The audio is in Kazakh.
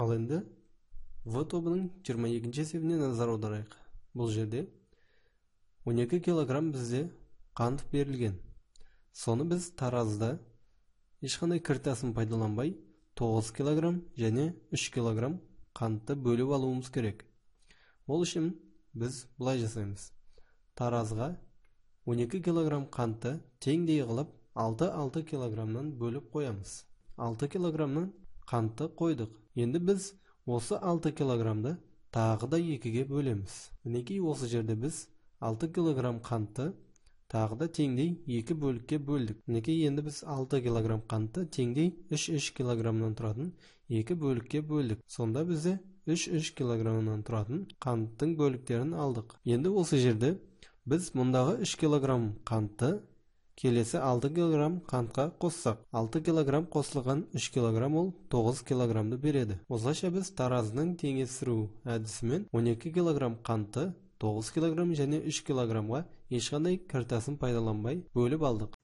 ал енді в тобының 22 екінші есебіне назар аударайық бұл жерде 12 килограмм бізде қант берілген соны біз таразда ешқандай кіртасын пайдаланбай 9 килограмм және 3 килограмм қантты бөліп алуымыз керек ол үшін біз былай жасаймыз Таразға 12 килограмм қантты теңдей қылып 6-6 килограммнан бөліп қоямыз 6 килограммнан қантты қойдық енді біз осы 6 килограммды тағы да екіге бөлеміз мінекей осы жерде біз 6 килограмм қантты тағы да теңдей екі бөлікке бөлдік мінекей енді біз 6 килограмм қантты теңдей 3-3 килограммнан тұратын екі бөлікке бөлдік сонда бізде 3-3 килограммнан тұратын қанттың бөліктерін алдық енді осы жерде біз мұндағы 3 килограмм қантты келесі 6 килограмм қантқа қоссақ 6 килограмм қосылған 3 килограмм ол 9 килограммды береді осылайша біз таразының теңестіру әдісімен 12 килограмм қантты 9 килограмм және 3 килограммға ешқандай кіртасын пайдаланбай бөліп алдық